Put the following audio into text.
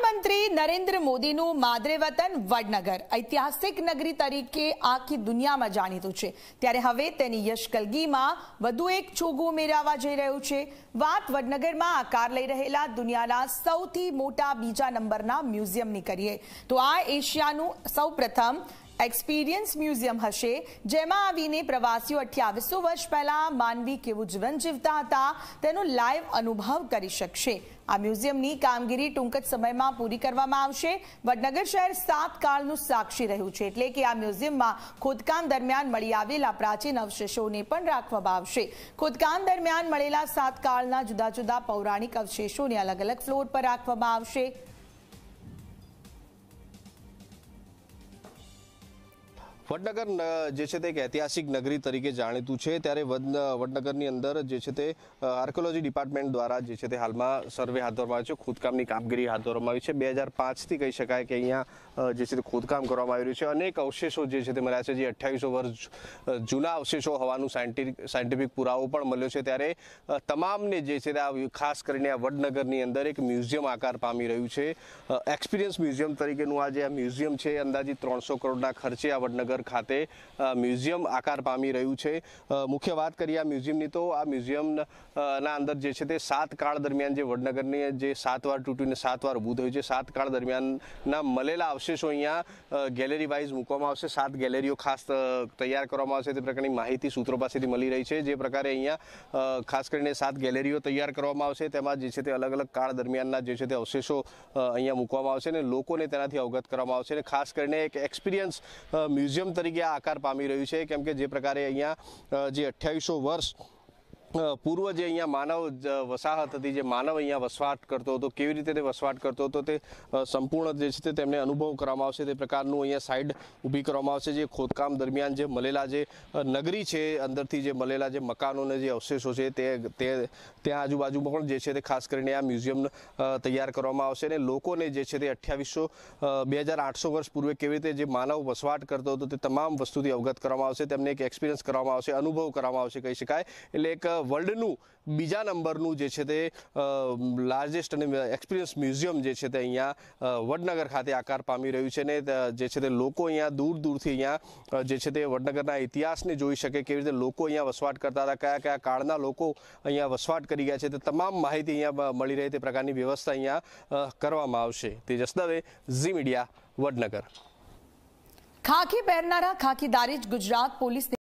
પ્રધાનમંત્રી નરેન્દ્ર મોદીનું માદરે વતન વડનગર ઐતિહાસિક નગરી તરીકે આખી દુનિયામાં જાણીતું છે ત્યારે હવે તેની યશકલગીમાં વધુ એક ચોગું ઉમેરાવા જઈ રહ્યું છે વાત વડનગરમાં આકાર લઈ રહેલા દુનિયાના સૌથી મોટા બીજા નંબરના મ્યુઝિયમની કરીએ તો આ એશિયાનું સૌપ્રથમ એક્સપિરિયન્સ મ્યુઝિયમ હશે જેમાં આવીને પ્રવાસીઓ અઠ્યાવીસો વર્ષ પહેલાં માનવી કેવું જીવન જીવતા હતા તેનો લાઈવ અનુભવ કરી શકશે આ મ્યુઝિયમની કામગીરી ટૂંક જ સમયમાં પૂરી કરવામાં આવશે વડનગર શહેર સાત કાળનું સાક્ષી રહ્યું છે એટલે કે આ મ્યુઝિયમમાં ખોદકામ દરમિયાન મળી આવેલા પ્રાચીન અવશેષોને પણ રાખવામાં આવશે ખોદકામ દરમિયાન મળેલા સાત કાળના જુદા જુદા પૌરાણિક અવશેષોને અલગ અલગ ફ્લોર પર રાખવામાં આવશે વડનગર જે છે તે એક ઐતિહાસિક નગરી તરીકે જાણીતું છે ત્યારે વડનગરની અંદર જે છે તે આર્કોલોજી ડિપાર્ટમેન્ટ દ્વારા જે છે તે હાલમાં સર્વે હાથ ધરવામાં આવ્યો છે ખોદકામની કામગીરી હાથ ધરવામાં આવી છે બે હજાર પાંચથી કહી શકાય કે અહીંયા જે છે તે ખોદકામ કરવામાં આવી રહ્યું છે અનેક અવશેષો જે છે તે મળ્યા છે જે અઠ્યાવીસો વર્ષ જૂના અવશેષો હોવાનું સાયન્ટિફિક પુરાવો પણ મળ્યો છે ત્યારે તમામને જે છે તે આ ખાસ કરીને આ વડનગરની અંદર એક મ્યુઝિયમ આકાર પામી રહ્યું છે એક્સપિરિયન્સ મ્યુઝિયમ તરીકેનું આ જે આ મ્યુઝિયમ છે અંદાજિત ત્રણસો કરોડના ખર્ચે આ વડનગર ગાંધીનગર ખાતે મ્યુઝિયમ આકાર પામી રહ્યું છે મુખ્ય વાત કરીએ આ મ્યુઝિયમની તો આ મ્યુઝિયમના અંદર જે છે તે સાત કાળ દરમિયાન જે વડનગરની જે સાત વાર તૂટીને સાત વાર ઊભું થયું છે સાત કાળ દરમિયાનના મળેલા અવશેષો અહીંયા ગેલેરી વાઇઝ મૂકવામાં આવશે સાત ગેલેરીઓ ખાસ તૈયાર કરવામાં આવશે તે પ્રકારની માહિતી સૂત્રો પાસેથી મળી રહી છે જે પ્રકારે અહીંયા ખાસ કરીને સાત ગેલેરીઓ તૈયાર કરવામાં આવશે તેમાં જે છે તે અલગ અલગ કાળ દરમિયાનના જે છે તે અવશેષો અહીંયા મૂકવામાં આવશે અને લોકોને તેનાથી અવગત કરવામાં આવશે અને ખાસ કરીને એક એક્સપિરિયન્સ મ્યુઝિયમ તરીકે આ આકાર પામી રહ્યું છે કેમ કે જે પ્રકારે અહીંયા જે અઠ્યાવીસો વર્ષ પૂર્વ જે અહીંયા માનવ વસાહત હતી જે માનવ અહીંયા વસવાટ કરતો હતો કેવી રીતે તે વસવાટ કરતો હતો તે સંપૂર્ણ જે છે તેમને અનુભવ કરવામાં આવશે તે પ્રકારનું અહીંયા સાઈડ ઊભી કરવામાં આવશે જે ખોદકામ દરમિયાન જે મળેલા જે નગરી છે અંદરથી જે મળેલા જે મકાનોને જે અવશેષો છે તે ત્યાં આજુબાજુમાં પણ જે છે તે ખાસ કરીને આ મ્યુઝિયમ તૈયાર કરવામાં આવશે અને લોકોને જે છે તે અઠ્યાવીસો બે હજાર આઠસો વર્ષ પૂર્વે કેવી રીતે જે માનવ વસવાટ કરતો હતો તે તમામ વસ્તુથી અવગત કરવામાં આવશે તેમને એક એક્સપિરિયન્સ કરવામાં આવશે અનુભવ કરવામાં આવશે કહી શકાય એટલે એક વર્લ્ડનું બીજા નંબરનું જે છે તે લાર્જેસ્ટ અને એક્સપિરિયન્સ મ્યુઝિયમ જે છે તે અહીંયા વડનગર ખાતે આકાર પામી રહ્યું છે ને જે છે તે લોકો અહીંયા દૂર દૂરથી અહીંયા જે છે તે વડનગરના ઇતિહાસને જોઈ શકે કેવી રીતે લોકો અહીંયા વસવાટ કરતા હતા કયા કયા કાળના લોકો અહીંયા વસવાટ કરી ગયા છે તે તમામ માહિતી અહીંયા મળી રહે તે પ્રકારની વ્યવસ્થા અહીંયા કરવામાં આવશે તેજસ દવે ઝી મીડિયા વડનગર ખાખી પહેરનારા ખાખીદારી જ ગુજરાત પોલીસ